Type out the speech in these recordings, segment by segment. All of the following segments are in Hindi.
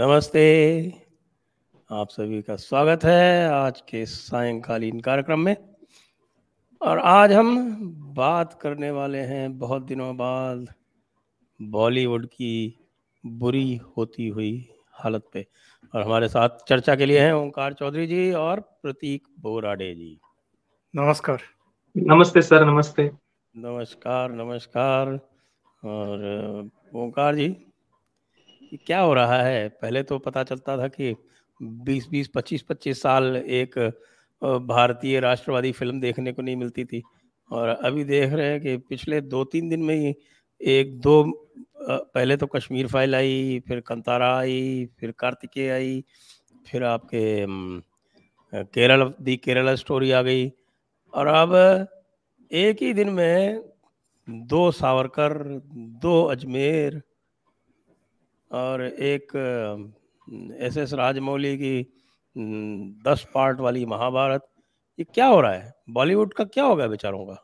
नमस्ते आप सभी का स्वागत है आज के सायंकालीन कार्यक्रम में और आज हम बात करने वाले हैं बहुत दिनों बाद बॉलीवुड की बुरी होती हुई हालत पे और हमारे साथ चर्चा के लिए हैं ओंकार चौधरी जी और प्रतीक बोराडे जी नमस्कार नमस्ते सर नमस्ते नमस्कार नमस्कार और ओंकार जी कि क्या हो रहा है पहले तो पता चलता था कि 20 20 25 25 साल एक भारतीय राष्ट्रवादी फिल्म देखने को नहीं मिलती थी और अभी देख रहे हैं कि पिछले दो तीन दिन में ही एक दो पहले तो कश्मीर फाइल आई फिर कंतारा आई फिर कार्तिकेय आई फिर आपके केरल दी केरला स्टोरी आ गई और अब एक ही दिन में दो सावरकर दो अजमेर और एक एस एस राजमौली की दस पार्ट वाली महाभारत ये क्या हो रहा है बॉलीवुड का क्या होगा बेचारों का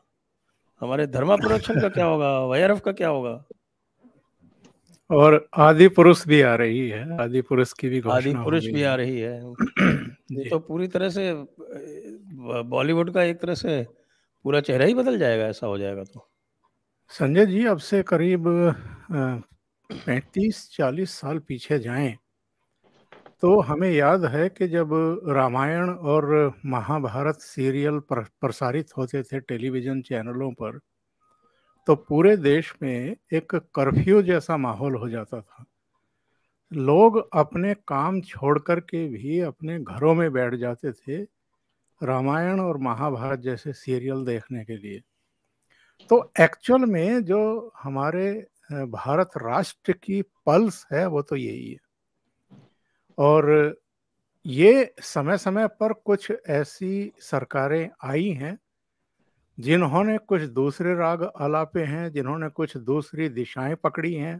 हमारे धर्मा प्रोडक्शन का क्या होगा वैरफ का क्या होगा और आदि पुरुष भी आ रही है आदि पुरुष की भी आदि पुरुष भी आ रही है ये तो पूरी तरह से बॉलीवुड का एक तरह से पूरा चेहरा ही बदल जाएगा ऐसा हो जाएगा तो संजय जी अब से करीब पैंतीस चालीस साल पीछे जाएं तो हमें याद है कि जब रामायण और महाभारत सीरियल प्रसारित होते थे टेलीविज़न चैनलों पर तो पूरे देश में एक कर्फ्यू जैसा माहौल हो जाता था लोग अपने काम छोड़ के भी अपने घरों में बैठ जाते थे रामायण और महाभारत जैसे सीरियल देखने के लिए तो एक्चुअल में जो हमारे भारत राष्ट्र की पल्स है वो तो यही है और ये समय समय पर कुछ ऐसी सरकारें आई हैं जिन्होंने कुछ दूसरे राग अलापे हैं जिन्होंने कुछ दूसरी दिशाएं पकड़ी हैं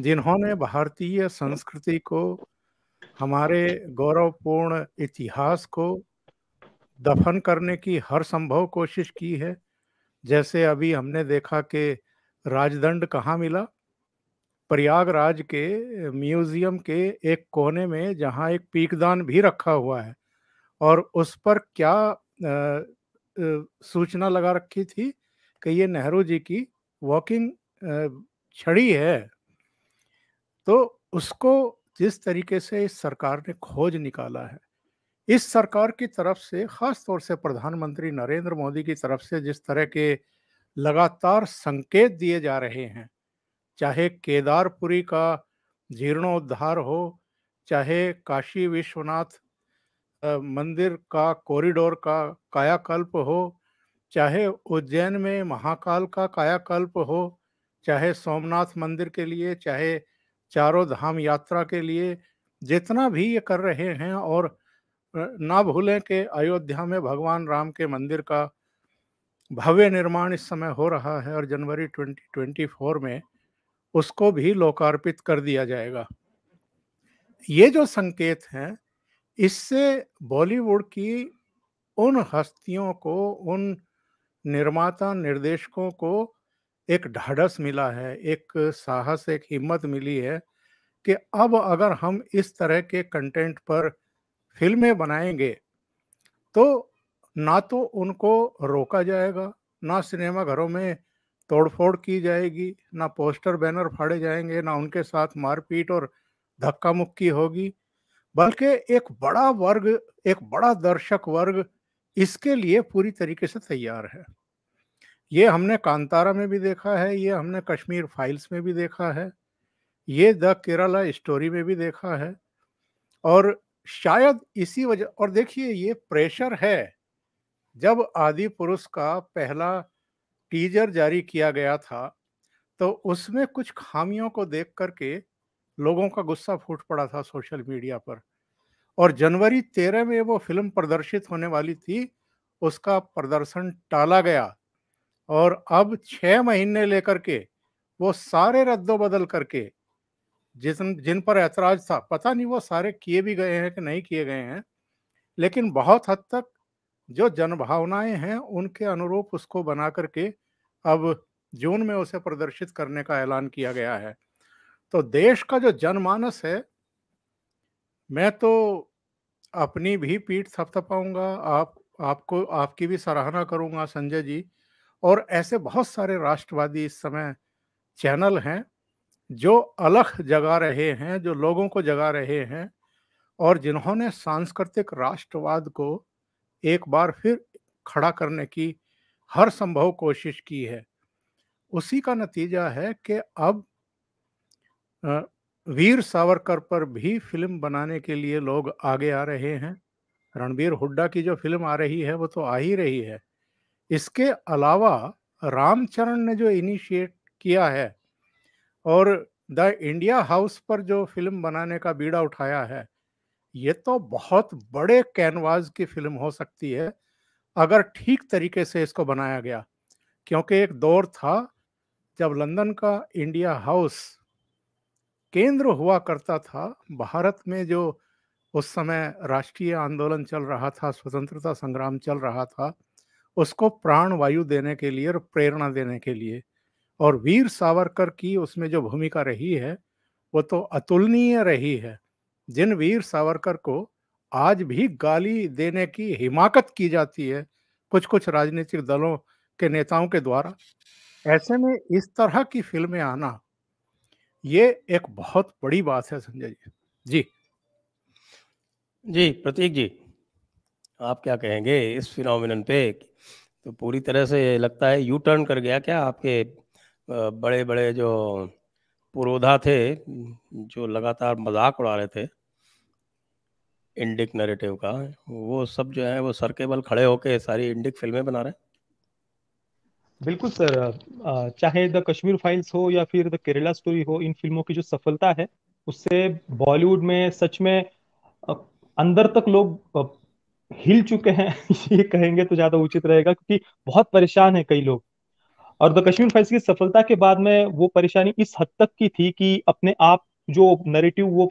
जिन्होंने भारतीय संस्कृति को हमारे गौरवपूर्ण इतिहास को दफन करने की हर संभव कोशिश की है जैसे अभी हमने देखा कि राजदंड कहाँ मिला प्रयागराज के म्यूजियम के एक कोने में जहाँ एक पीकदान भी रखा हुआ है और उस पर क्या आ, सूचना लगा रखी थी कि ये नेहरू जी की वॉकिंग छड़ी है तो उसको जिस तरीके से इस सरकार ने खोज निकाला है इस सरकार की तरफ से खास तौर से प्रधानमंत्री नरेंद्र मोदी की तरफ से जिस तरह के लगातार संकेत दिए जा रहे हैं चाहे केदारपुरी का जीर्णोद्धार हो चाहे काशी विश्वनाथ मंदिर का कॉरिडोर का कायाकल्प हो चाहे उज्जैन में महाकाल का कायाकल्प हो चाहे सोमनाथ मंदिर के लिए चाहे चारों धाम यात्रा के लिए जितना भी ये कर रहे हैं और ना भूलें कि अयोध्या में भगवान राम के मंदिर का भव्य निर्माण इस समय हो रहा है और जनवरी 2024 में उसको भी लोकार्पित कर दिया जाएगा ये जो संकेत हैं इससे बॉलीवुड की उन हस्तियों को उन निर्माता निर्देशकों को एक ढाढ़स मिला है एक साहस एक हिम्मत मिली है कि अब अगर हम इस तरह के कंटेंट पर फिल्में बनाएंगे तो ना तो उनको रोका जाएगा ना सिनेमा घरों में तोड़फोड़ की जाएगी ना पोस्टर बैनर फाड़े जाएंगे ना उनके साथ मारपीट और धक्का मुक्की होगी बल्कि एक बड़ा वर्ग एक बड़ा दर्शक वर्ग इसके लिए पूरी तरीके से तैयार है ये हमने कांतारा में भी देखा है ये हमने कश्मीर फाइल्स में भी देखा है ये द केरला स्टोरी में भी देखा है और शायद इसी वजह और देखिए ये प्रेशर है जब आदि पुरुष का पहला टीजर जारी किया गया था तो उसमें कुछ खामियों को देख करके लोगों का गुस्सा फूट पड़ा था सोशल मीडिया पर और जनवरी तेरह में वो फिल्म प्रदर्शित होने वाली थी उसका प्रदर्शन टाला गया और अब छः महीने लेकर के वो सारे बदल करके जिन जिन पर ऐतराज था पता नहीं वो सारे किए भी गए हैं कि नहीं किए गए हैं लेकिन बहुत हद तक जो जनभावनाएं हैं उनके अनुरूप उसको बना करके अब जून में उसे प्रदर्शित करने का ऐलान किया गया है तो देश का जो जनमानस है मैं तो अपनी भी पीठ थपथपाऊंगा आप आपको आपकी भी सराहना करूंगा संजय जी और ऐसे बहुत सारे राष्ट्रवादी इस समय चैनल हैं जो अलख जगा रहे हैं जो लोगों को जगा रहे हैं और जिन्होंने सांस्कृतिक राष्ट्रवाद को एक बार फिर खड़ा करने की हर संभव कोशिश की है उसी का नतीजा है कि अब वीर सावरकर पर भी फिल्म बनाने के लिए लोग आगे आ रहे हैं रणबीर हुड्डा की जो फिल्म आ रही है वो तो आ ही रही है इसके अलावा रामचरण ने जो इनिशिएट किया है और द इंडिया हाउस पर जो फिल्म बनाने का बीड़ा उठाया है ये तो बहुत बड़े कैनवास की फिल्म हो सकती है अगर ठीक तरीके से इसको बनाया गया क्योंकि एक दौर था जब लंदन का इंडिया हाउस केंद्र हुआ करता था भारत में जो उस समय राष्ट्रीय आंदोलन चल रहा था स्वतंत्रता संग्राम चल रहा था उसको प्राण वायु देने के लिए और प्रेरणा देने के लिए और वीर सावरकर की उसमें जो भूमिका रही है वो तो अतुलनीय रही है जिन वीर सावरकर को आज भी गाली देने की हिमाकत की जाती है कुछ कुछ राजनीतिक दलों के नेताओं के द्वारा ऐसे में इस तरह की फिल्में आना ये एक बहुत बड़ी बात है संजय जी जी जी प्रतीक जी आप क्या कहेंगे इस फिनोमिनन पे तो पूरी तरह से लगता है यू टर्न कर गया क्या आपके बड़े बड़े जो पुरोधा थे जो लगातार मजाक उड़ा रहे थे इंडिक नैरेटिव का वो सब जो है वो सर के बल खड़े होके सारी इंडिक फिल्में बना रहे हैं बिल्कुल सर चाहे द कश्मीर फाइल्स हो या फिर द केरला स्टोरी हो इन फिल्मों की जो सफलता है उससे बॉलीवुड में सच में अंदर तक लोग हिल चुके हैं ये कहेंगे तो ज्यादा उचित रहेगा क्योंकि बहुत परेशान है कई लोग और द कश्मीर फाइल्स की सफलता के बाद में वो परेशानी इस हद तक की थी कि अपने आप जो नरेटिव वो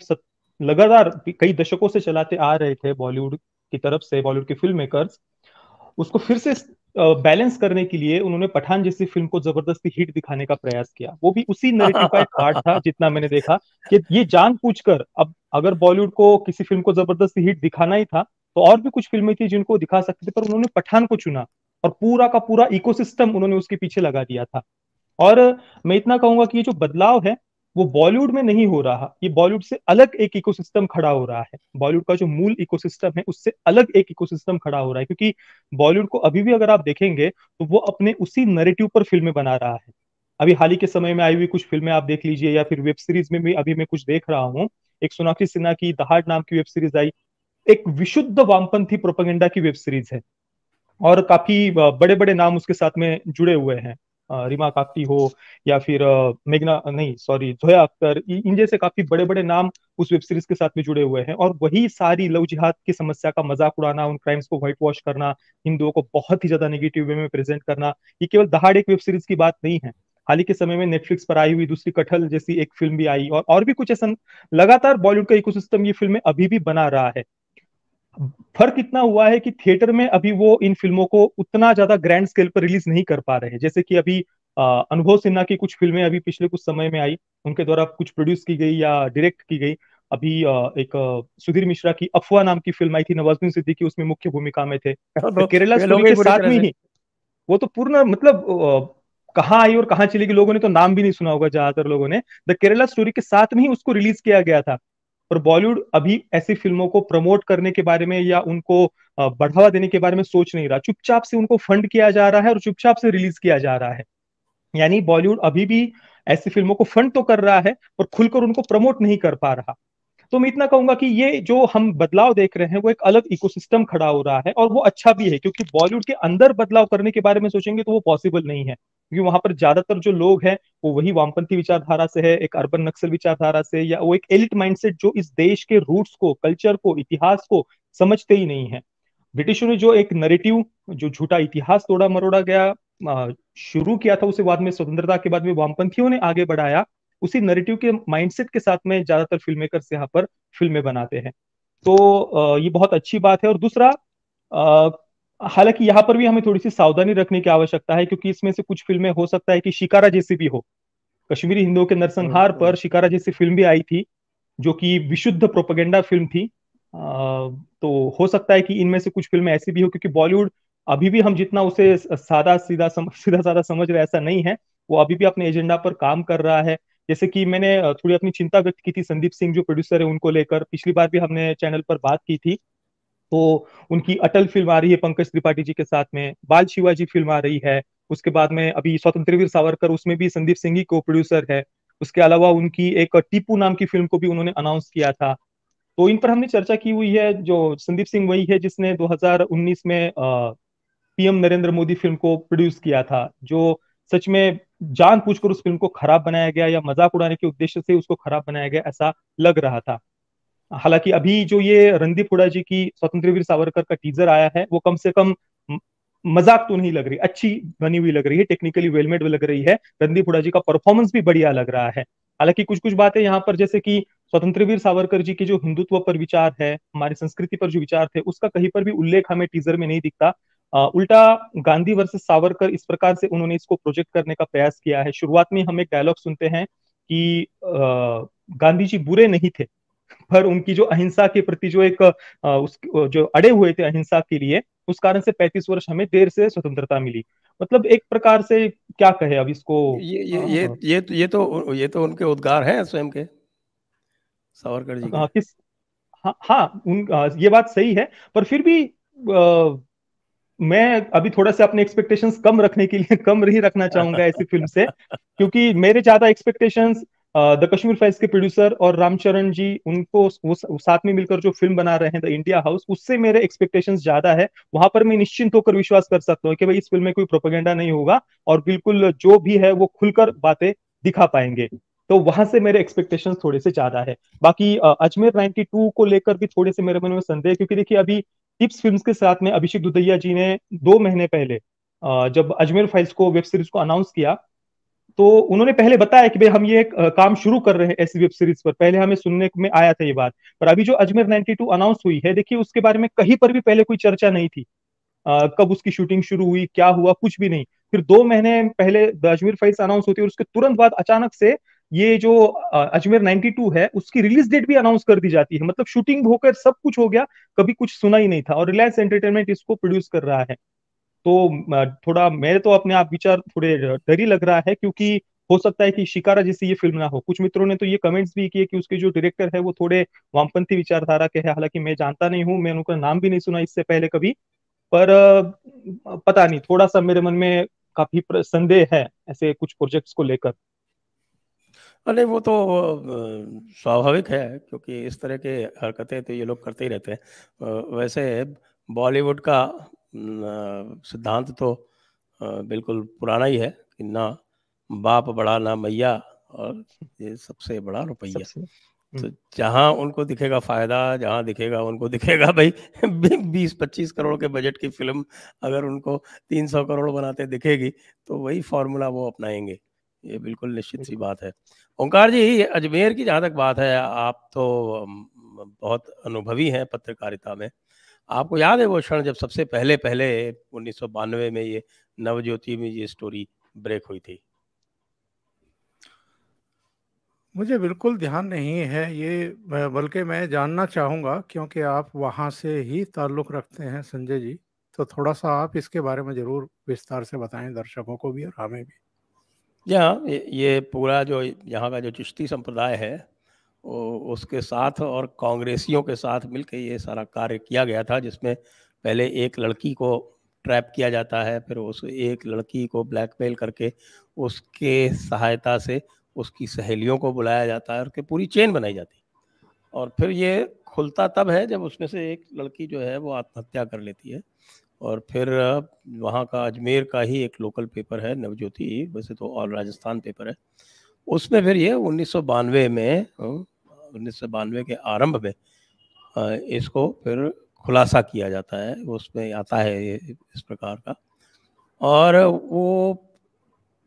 लगातार कई दशकों से चलाते आ रहे थे बॉलीवुड की तरफ से बॉलीवुड के फिल्म मेकर्स उसको फिर से बैलेंस करने के लिए उन्होंने पठान जैसी फिल्म को जबरदस्ती हिट दिखाने का प्रयास किया वो भी उसी नरेटिव का एक पार्ट था जितना मैंने देखा कि ये जान पूछ अब अगर बॉलीवुड को किसी फिल्म को जबरदस्ती हिट दिखाना ही था तो और भी कुछ फिल्में थी जिनको दिखा सकते थे पर उन्होंने पठान को चुना और पूरा का पूरा इकोसिस्टम उन्होंने उसके पीछे लगा दिया था और मैं इतना कहूंगा कि ये जो बदलाव है वो बॉलीवुड में नहीं हो रहा ये बॉलीवुड से अलग एक इकोसिस्टम खड़ा हो रहा है बॉलीवुड का जो मूल इकोसिस्टम है उससे अलग एक इकोसिस्टम खड़ा हो रहा है क्योंकि बॉलीवुड को अभी भी अगर आप देखेंगे तो वो अपने उसी नरेटिव पर फिल्में बना रहा है अभी हाल ही के समय में आई हुई कुछ फिल्में आप देख लीजिए या फिर वेब सीरीज में भी अभी मैं कुछ देख रहा हूँ एक सोनाक्षी सिन्हा की दहाड़ नाम की वेब सीरीज आई एक विशुद्ध वामपंथी प्रोपेगेंडा की वेब सीरीज है और काफी बड़े बड़े नाम उसके साथ में जुड़े हुए हैं रिमा काफी हो या फिर मेघना नहीं सॉरी जोया अख्तर इन जैसे काफी बड़े बड़े नाम उस वेब सीरीज के साथ में जुड़े हुए हैं और वही सारी लव जिहाद की समस्या का मजाक उड़ाना उन क्राइम्स को व्हाइट वॉश करना हिंदुओं को बहुत ही ज्यादा नेगेटिव वे में प्रेजेंट करना ये केवल दहाड़ एक वेब सीरीज की बात नहीं है हाल ही के समय में नेटफ्लिक्स पर आई हुई दूसरी कटहल जैसी एक फिल्म भी आई और और भी कुछ ऐसा लगातार बॉलीवुड का इकोसिस्टम ये फिल्में अभी भी बना रहा है फर्क इतना हुआ है कि थिएटर में अभी वो इन फिल्मों को उतना ज्यादा ग्रैंड स्केल पर रिलीज नहीं कर पा रहे हैं जैसे कि अभी अनुभव सिन्हा की कुछ फिल्में अभी पिछले कुछ समय में आई उनके द्वारा कुछ प्रोड्यूस की गई या डायरेक्ट की गई अभी एक सुधीर मिश्रा की अफवाह नाम की फिल्म आई थी नवाजुद्दीन सिद्दीकी उसमें मुख्य भूमिका में थे तो, तो केरला स्टोरी के साथ में ही वो तो पूर्ण मतलब कहाँ आई और कहाँ चली गई लोगों ने तो नाम भी नहीं सुना होगा ज्यादातर लोगों ने द केरला स्टोरी के साथ में ही उसको रिलीज किया गया था पर बॉलीवुड अभी ऐसी फिल्मों को प्रमोट करने के बारे में या उनको बढ़ावा देने के बारे में सोच नहीं रहा चुपचाप से उनको फंड किया जा रहा है और चुपचाप से रिलीज किया जा रहा है यानी बॉलीवुड अभी भी ऐसी फिल्मों को फंड तो कर रहा है पर खुलकर उनको प्रमोट नहीं कर पा रहा तो मैं इतना कहूंगा कि ये जो हम बदलाव देख रहे हैं वो एक अलग इकोसिस्टम खड़ा हो रहा है और वो अच्छा भी है क्योंकि बॉलीवुड के अंदर बदलाव करने के बारे में सोचेंगे तो वो पॉसिबल नहीं है क्योंकि वहां पर ज्यादातर जो लोग हैं वो वही वामपंथी विचारधारा से है एक अर्बन नक्सल विचारधारा से या वो एक एलिट माइंडसेट जो इस देश के रूट्स को कल्चर को इतिहास को समझते ही नहीं है ब्रिटिशों ने जो एक नरेटिव जो झूठा इतिहास तोड़ा मरोड़ा गया शुरू किया था उसे बाद में स्वतंत्रता के बाद में वामपंथियों ने आगे बढ़ाया उसी नरेटिव के माइंडसेट के साथ में ज्यादातर फिल्म मेकर्स यहाँ पर फिल्में बनाते हैं तो ये बहुत अच्छी बात है और दूसरा हालांकि यहाँ पर भी हमें थोड़ी सी सावधानी रखने की आवश्यकता है क्योंकि इसमें से कुछ फिल्में हो सकता है कि शिकारा जैसी भी हो कश्मीरी हिंदुओं के नरसंहार हाँ, पर हाँ। शिकारा जैसी फिल्म भी आई थी जो कि विशुद्ध प्रोपेगेंडा फिल्म थी तो हो सकता है कि इनमें से कुछ फिल्में ऐसी भी हो क्योंकि बॉलीवुड अभी भी हम जितना उसे सादा सीधा सम, सीधा साधा समझ रहे ऐसा नहीं है वो अभी भी अपने एजेंडा पर काम कर रहा है जैसे कि मैंने थोड़ी अपनी चिंता व्यक्त की थी संदीप सिंह जो प्रोड्यूसर है उनको लेकर पिछली बार भी हमने चैनल पर बात की थी तो उनकी अटल फिल्म आ रही है पंकज त्रिपाठी जी के साथ में बाल शिवाजी फिल्म आ रही है उसके बाद में अभी स्वतंत्र वीर सावरकर उसमें भी संदीप सिंह ही को प्रोड्यूसर है उसके अलावा उनकी एक टीपू नाम की फिल्म को भी उन्होंने अनाउंस किया था तो इन पर हमने चर्चा की हुई है जो संदीप सिंह वही है जिसने 2019 में पीएम नरेंद्र मोदी फिल्म को प्रोड्यूस किया था जो सच में जान पूछकर उस फिल्म को खराब बनाया गया या मजाक उड़ाने के उद्देश्य से उसको खराब बनाया गया ऐसा लग रहा था हालांकि अभी जो ये रणदीप हुडा जी की स्वतंत्र वीर सावरकर का टीजर आया है वो कम से कम मजाक तो नहीं लग रही अच्छी बनी हुई लग रही है टेक्निकली वेलमेड लग रही है रणदीप हुडा जी का परफॉर्मेंस भी बढ़िया लग रहा है हालांकि कुछ कुछ बातें यहाँ पर जैसे कि स्वतंत्र वीर सावरकर जी के जो हिंदुत्व पर विचार है हमारी संस्कृति पर जो विचार थे उसका कहीं पर भी उल्लेख हमें टीजर में नहीं दिखता आ, उल्टा गांधी वर्सेस सावरकर इस प्रकार से उन्होंने इसको प्रोजेक्ट करने का प्रयास किया है शुरुआत में हम एक डायलॉग सुनते हैं कि आ, गांधी जी बुरे नहीं थे भर उनकी जो अहिंसा के प्रति जो एक उस जो अड़े हुए थे अहिंसा के लिए उस कारण से 35 वर्ष हमें देर से स्वतंत्रता मिली मतलब एक प्रकार से क्या कहे अब इसको ये ये हाँ, ये हाँ। ये तो ये तो, ये तो उनके उद्गार हैं स्वयं के सावरकर जी हाँ किस हाँ हाँ उन ये बात सही है पर फिर भी आ, मैं अभी थोड़ा सा अपने एक्सपेक्टेशंस कम रखने के लिए कम ही रखना चाहूंगा ऐसी फिल्म से क्योंकि मेरे ज्यादा एक्सपेक्टेशंस द कश्मीर फाइल्स के प्रोड्यूसर और रामचरण जी उनको वो साथ में मिलकर जो फिल्म बना रहे हैं द इंडिया हाउस उससे मेरे एक्सपेक्टेशंस ज्यादा है वहां पर मैं निश्चिंत होकर विश्वास कर सकता हूँ कि भाई इस फिल्म में कोई प्रोपोगेंडा नहीं होगा और बिल्कुल जो भी है वो खुलकर बातें दिखा पाएंगे तो वहां से मेरे एक्सपेक्टेशंस थोड़े से ज्यादा है बाकी अजमेर नाइनटी को लेकर भी थोड़े से मेरे मन में संदेह क्योंकि देखिए अभी टिप्स फिल्म के साथ में अभिषेक दुदैया जी ने दो महीने पहले जब अजमेर फाइल्स को वेब सीरीज को अनाउंस किया तो उन्होंने पहले बताया कि भाई हम ये काम शुरू कर रहे हैं ऐसी वेब सीरीज पर पहले हमें सुनने में आया था ये बात पर अभी जो अजमेर 92 अनाउंस हुई है देखिए उसके बारे में कहीं पर भी पहले कोई चर्चा नहीं थी आ, कब उसकी शूटिंग शुरू हुई क्या हुआ कुछ भी नहीं फिर दो महीने पहले अजमेर फाइल्स अनाउंस होती है और उसके तुरंत बाद अचानक से ये जो अजमेर 92 है उसकी रिलीज डेट भी अनाउंस कर दी जाती है मतलब शूटिंग होकर सब कुछ हो गया कभी कुछ सुना ही नहीं था और रिलायंस एंटरटेनमेंट इसको प्रोड्यूस कर रहा है तो थोड़ा मेरे तो अपने आप विचार थोड़े डरी लग रहा है क्योंकि हो सकता है कि शिकारा जैसी ये फिल्म ना हो कुछ मित्रों ने तो ये कमेंट्स भी किए कि उसके जो डायरेक्टर है वो थोड़े वामपंथी विचारधारा के हैं हालांकि मैं जानता नहीं हूँ मैंने उनका नाम भी नहीं सुना इससे पहले कभी पर पता नहीं थोड़ा सा मेरे मन में काफी संदेह है ऐसे कुछ प्रोजेक्ट्स को लेकर अरे वो तो स्वाभाविक है क्योंकि इस तरह के हरकतें तो ये लोग करते ही रहते हैं वैसे बॉलीवुड का सिद्धांत तो बिल्कुल पुराना ही है कि ना बाप बड़ा ना मैया और ये सबसे बड़ा रुपया हम्म। तो जहाँ उनको दिखेगा फायदा जहाँ दिखेगा उनको दिखेगा भाई बीस पच्चीस करोड़ के बजट की फिल्म अगर उनको तीन सौ करोड़ बनाते दिखेगी तो वही फॉर्मूला वो अपनाएंगे ये बिल्कुल निश्चित सी बात है ओंकार जी अजमेर की जहाँ तक बात है आप तो बहुत अनुभवी हैं पत्रकारिता में आपको याद है वो क्षण जब सबसे पहले पहले उन्नीस में ये नवज्योति में ये स्टोरी ब्रेक हुई थी मुझे बिल्कुल ध्यान नहीं है ये बल्कि मैं जानना चाहूंगा क्योंकि आप वहां से ही ताल्लुक़ रखते हैं संजय जी तो थोड़ा सा आप इसके बारे में ज़रूर विस्तार से बताएं दर्शकों को भी और हमें भी जी हाँ ये पूरा जो यहाँ का जो चिश्ती संप्रदाय है उसके साथ और कांग्रेसियों के साथ मिलकर ये सारा कार्य किया गया था जिसमें पहले एक लड़की को ट्रैप किया जाता है फिर उस एक लड़की को ब्लैकमेल करके उसके सहायता से उसकी सहेलियों को बुलाया जाता है और पूरी चेन बनाई जाती है और फिर ये खुलता तब है जब उसमें से एक लड़की जो है वो आत्महत्या कर लेती है और फिर वहाँ का अजमेर का ही एक लोकल पेपर है नवज्योति वैसे तो और राजस्थान पेपर है उसमें फिर ये उन्नीस में उन्नीस सौ बानवे के आरंभ में इसको फिर खुलासा किया जाता है उसमें आता है ये इस प्रकार का और वो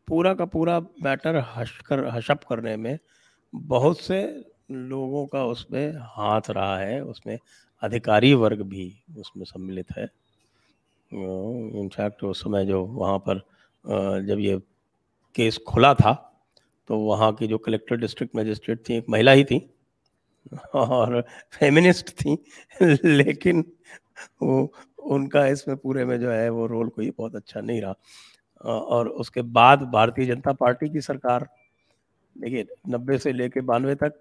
पूरा का पूरा मैटर हश कर हशप करने में बहुत से लोगों का उसमें हाथ रहा है उसमें अधिकारी वर्ग भी उसमें सम्मिलित है इनफैक्ट उस समय जो वहाँ पर जब ये केस खुला था तो वहाँ की जो कलेक्टर डिस्ट्रिक्ट मजिस्ट्रेट थी एक महिला ही थी और फेमिनिस्ट थी लेकिन वो उनका इसमें पूरे में जो है वो रोल कोई बहुत अच्छा नहीं रहा और उसके बाद भारतीय जनता पार्टी की सरकार देखिए नब्बे से लेके बानवे तक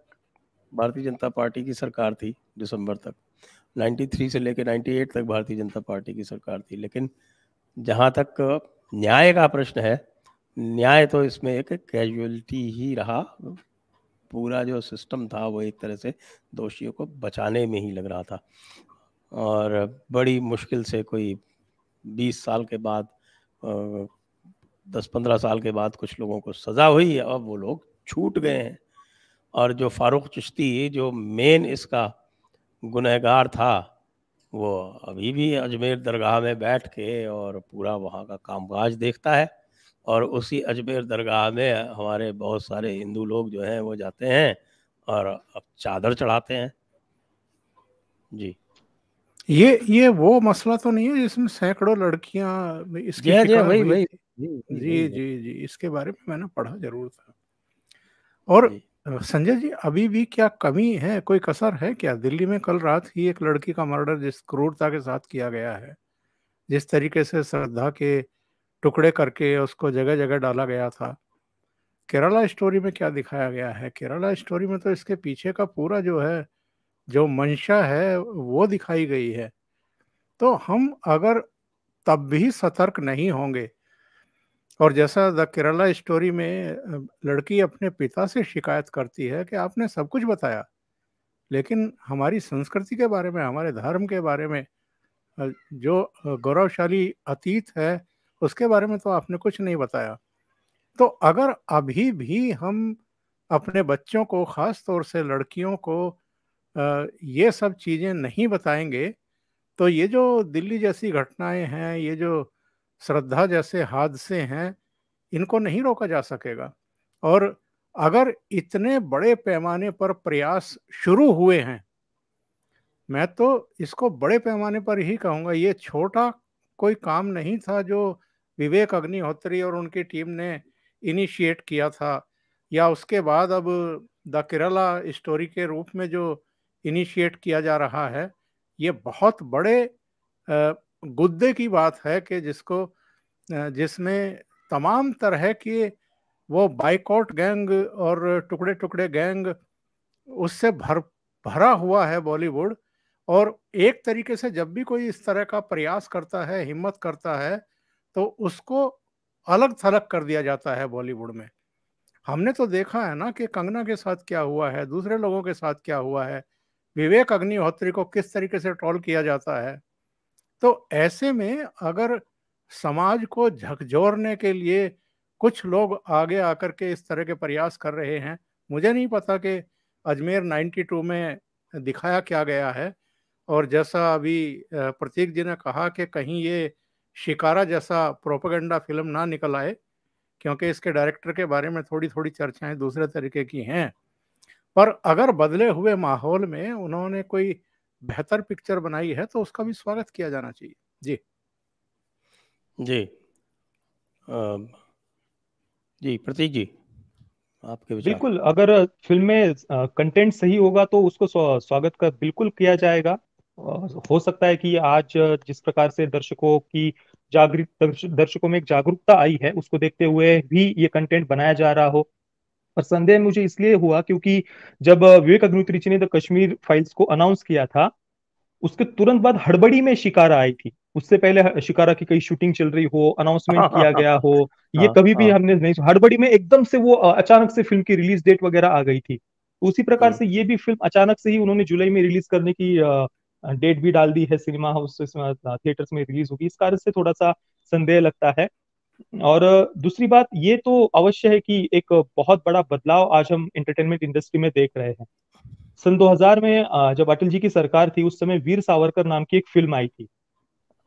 भारतीय जनता पार्टी की सरकार थी दिसंबर तक 93 से लेके 98 तक भारतीय जनता पार्टी की सरकार थी लेकिन जहाँ तक न्याय का प्रश्न है न्याय तो इसमें एक कैजुअलिटी ही रहा पूरा जो सिस्टम था वो एक तरह से दोषियों को बचाने में ही लग रहा था और बड़ी मुश्किल से कोई बीस साल के बाद दस पंद्रह साल के बाद कुछ लोगों को सज़ा हुई है अब वो लोग छूट गए हैं और जो फारूक चिश्ती जो मेन इसका गुनहगार था वो अभी भी अजमेर दरगाह में बैठ के और पूरा वहाँ का कामकाज देखता है और उसी अजमेर दरगाह में हमारे बहुत सारे हिंदू लोग जो हैं वो जाते हैं और अब चादर चढ़ाते हैं जी ये ये वो मसला तो नहीं है जिसमें सैकड़ों लड़कियां इसके जी जी वही वही जी जी जी इसके बारे में मैंने पढ़ा जरूर था और संजय जी अभी भी क्या कमी है कोई कसर है क्या दिल्ली में कल रात ही एक लड़की का मर्डर जिस क्रूरता के साथ किया गया है जिस तरीके से श्रद्धा के टुकड़े करके उसको जगह जगह डाला गया था केरला स्टोरी में क्या दिखाया गया है केरला स्टोरी में तो इसके पीछे का पूरा जो है जो मंशा है वो दिखाई गई है तो हम अगर तब भी सतर्क नहीं होंगे और जैसा द केरला स्टोरी में लड़की अपने पिता से शिकायत करती है कि आपने सब कुछ बताया लेकिन हमारी संस्कृति के बारे में हमारे धर्म के बारे में जो गौरवशाली अतीत है उसके बारे में तो आपने कुछ नहीं बताया तो अगर अभी भी हम अपने बच्चों को ख़ास तौर से लड़कियों को ये सब चीज़ें नहीं बताएंगे तो ये जो दिल्ली जैसी घटनाएं हैं ये जो श्रद्धा जैसे हादसे हैं इनको नहीं रोका जा सकेगा और अगर इतने बड़े पैमाने पर प्रयास शुरू हुए हैं मैं तो इसको बड़े पैमाने पर ही कहूँगा ये छोटा कोई काम नहीं था जो विवेक अग्निहोत्री और उनकी टीम ने इनिशिएट किया था या उसके बाद अब द केरला स्टोरी के रूप में जो इनिशिएट किया जा रहा है ये बहुत बड़े गुद्दे की बात है कि जिसको जिसमें तमाम तरह की वो बाइकआउट गैंग और टुकड़े टुकड़े गैंग उससे भर भरा हुआ है बॉलीवुड और एक तरीके से जब भी कोई इस तरह का प्रयास करता है हिम्मत करता है तो उसको अलग थलग कर दिया जाता है बॉलीवुड में हमने तो देखा है ना कि कंगना के साथ क्या हुआ है दूसरे लोगों के साथ क्या हुआ है विवेक अग्निहोत्री को किस तरीके से ट्रोल किया जाता है तो ऐसे में अगर समाज को झकझोरने के लिए कुछ लोग आगे आकर के इस तरह के प्रयास कर रहे हैं मुझे नहीं पता कि अजमेर 92 में दिखाया क्या गया है और जैसा अभी प्रतीक जी ने कहा कि कहीं ये शिकारा जैसा प्रोपागेंडा फिल्म ना निकल आए क्योंकि इसके डायरेक्टर के बारे में थोड़ी थोड़ी चर्चाएं दूसरे तरीके की हैं पर अगर बदले हुए माहौल में उन्होंने कोई बेहतर पिक्चर बनाई है तो उसका भी स्वागत किया जाना चाहिए जी जी आ, जी प्रतीक जी आपके विचार बिल्कुल अगर फिल्म में कंटेंट सही होगा तो उसको स्वागत का बिल्कुल किया जाएगा हो सकता है कि आज जिस प्रकार से दर्शकों की जागरूक दर्शकों में एक जागरूकता आई है उसको देखते हुए भी ये कंटेंट बनाया जा रहा हो और संदेह मुझे इसलिए हुआ क्योंकि जब विवेक अग्निहोत्री ने द कश्मीर फाइल्स को अनाउंस किया था उसके तुरंत बाद हड़बड़ी में शिकारा आई थी उससे पहले शिकारा की कई शूटिंग चल रही हो अनाउंसमेंट किया गया हो ये हाँ, कभी भी हाँ। हमने नहीं हड़बड़ी में एकदम से वो अचानक से फिल्म की रिलीज डेट वगैरह आ गई थी उसी प्रकार हम्म। से ये भी फिल्म अचानक से ही उन्होंने जुलाई में रिलीज करने की डेट भी डाल दी है सिनेमा हाउस तो हाँ, थिएटर्स में रिलीज होगी इस कारण से थोड़ा सा संदेह लगता है और दूसरी बात ये तो अवश्य है कि एक बहुत बड़ा बदलाव आज हम एंटरटेनमेंट इंडस्ट्री में देख रहे हैं सन 2000 में जब अटल जी की सरकार थी उस समय वीर सावरकर नाम की एक फिल्म आई थी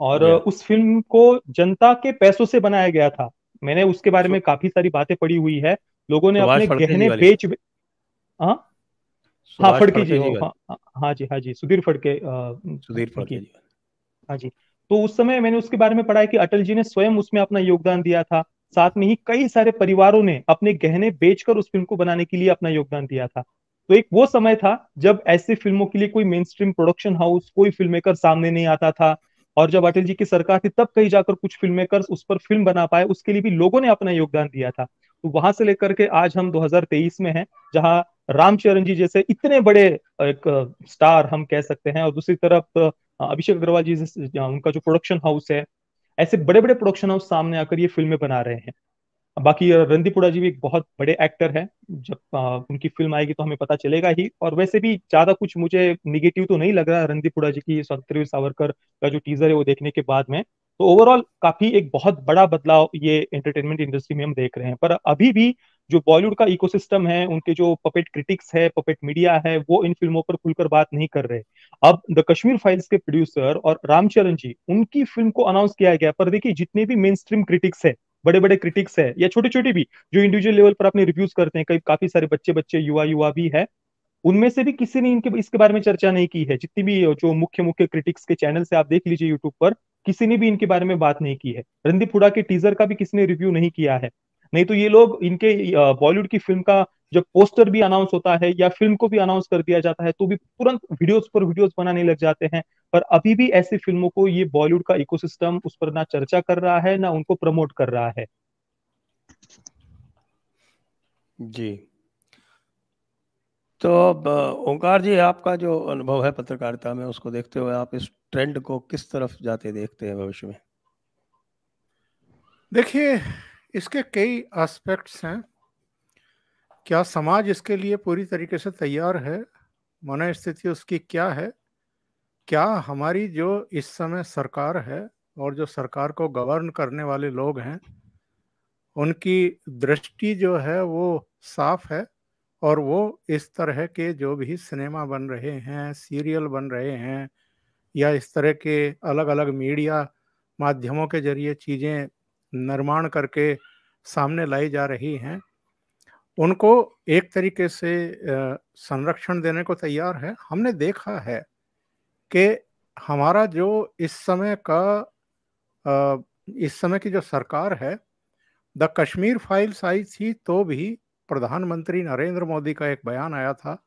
और उस फिल्म को जनता के पैसों से बनाया गया था मैंने उसके बारे में काफी सारी बातें पढ़ी हुई है लोगों ने तो अपने गहने बेच हाँ हाँ फड़के जी हाँ, हाँ, हाँ, जी हाँ जी सुधीर फड़के सुधीर फड़के जी हाँ जी तो उस समय मैंने उसके बारे में पढ़ा है कि अटल जी ने स्वयं उसमें अपना योगदान दिया था साथ में ही कई सारे परिवारों ने अपने गहने बेचकर उस फिल्म को बनाने के लिए अपना योगदान दिया था तो एक वो समय था जब ऐसी फिल्मों के लिए कोई मेन स्ट्रीम प्रोडक्शन हाउस कोई फिल्म मेकर सामने नहीं आता था और जब अटल जी की सरकार थी तब कहीं जाकर कुछ फिल्म मेकर उस पर फिल्म बना पाए उसके लिए भी लोगों ने अपना योगदान दिया था तो वहां से लेकर के आज हम 2023 में हैं जहां रामचरण जी जैसे इतने बड़े एक स्टार हम कह सकते हैं और दूसरी तरफ अभिषेक अग्रवाल जी उनका जो प्रोडक्शन हाउस है ऐसे बड़े बड़े प्रोडक्शन हाउस सामने आकर ये फिल्में बना रहे हैं बाकी रणदीपुड़ा जी भी एक बहुत बड़े एक्टर हैं जब उनकी फिल्म आएगी तो हमें पता चलेगा ही और वैसे भी ज्यादा कुछ मुझे निगेटिव तो नहीं लग रहा रणदीपुड़ा जी की सत्यवीर सावरकर का जो टीजर है वो देखने के बाद में तो ओवरऑल काफी एक बहुत बड़ा बदलाव ये एंटरटेनमेंट इंडस्ट्री में हम देख रहे हैं पर अभी भी जो बॉलीवुड का इकोसिस्टम है उनके जो पपेट क्रिटिक्स है पपेट मीडिया है वो इन फिल्मों पर खुलकर बात नहीं कर रहे अब द कश्मीर फाइल्स के प्रोड्यूसर और रामचरण जी उनकी फिल्म को अनाउंस किया गया पर देखिए जितने भी मेन स्ट्रीम क्रिटिक्स है बड़े बड़े क्रिटिक्स है या छोटे छोटे भी जो इंडिविजुअल लेवल पर अपने रिव्यूज करते हैं कई काफी सारे बच्चे बच्चे युवा युवा भी है उनमें से भी किसी ने इनके इसके बारे में चर्चा नहीं की है जितनी भी जो मुख्य मुख्य क्रिटिक्स के चैनल से आप देख लीजिए यूट्यूब पर किसी ने भी इनके बारे में बात नहीं की है रणदीप हुडा के टीजर का भी किसी ने रिव्यू नहीं किया है नहीं तो ये लोग इनके बॉलीवुड की फिल्म का जब पोस्टर भी अनाउंस होता है या फिल्म को भी अनाउंस कर दिया जाता है तो भी तुरंत वीडियोस पर वीडियोस बनाने लग जाते हैं पर अभी भी ऐसी फिल्मों को ये बॉलीवुड का इकोसिस्टम उस पर ना चर्चा कर रहा है ना उनको प्रमोट कर रहा है जी तो अब ओंकार जी आपका जो अनुभव है पत्रकारिता में उसको देखते हुए आप इस ट्रेंड को किस तरफ जाते देखते हैं भविष्य में देखिए इसके कई एस्पेक्ट्स हैं क्या समाज इसके लिए पूरी तरीके से तैयार है मन स्थिति उसकी क्या है क्या हमारी जो इस समय सरकार है और जो सरकार को गवर्न करने वाले लोग हैं उनकी दृष्टि जो है वो साफ है और वो इस तरह के जो भी सिनेमा बन रहे हैं सीरियल बन रहे हैं या इस तरह के अलग अलग मीडिया माध्यमों के जरिए चीज़ें निर्माण करके सामने लाई जा रही हैं उनको एक तरीके से संरक्षण देने को तैयार है हमने देखा है कि हमारा जो इस समय का इस समय की जो सरकार है द कश्मीर फाइल्स आई थी तो भी प्रधानमंत्री नरेंद्र मोदी का एक बयान आया था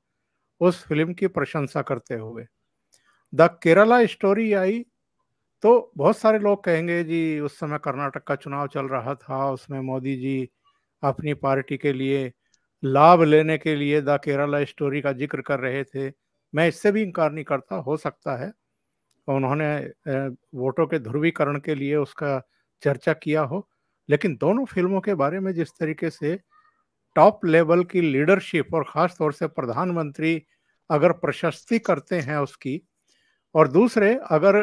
उस फिल्म की प्रशंसा करते हुए द केरला स्टोरी आई तो बहुत सारे लोग कहेंगे जी उस समय कर्नाटक का चुनाव चल रहा था उसमें मोदी जी अपनी पार्टी के लिए लाभ लेने के लिए द केरला स्टोरी का जिक्र कर रहे थे मैं इससे भी इनकार नहीं करता हो सकता है उन्होंने वोटों के ध्रुवीकरण के लिए उसका चर्चा किया हो लेकिन दोनों फिल्मों के बारे में जिस तरीके से टॉप लेवल की लीडरशिप और ख़ास तौर से प्रधानमंत्री अगर प्रशस्ति करते हैं उसकी और दूसरे अगर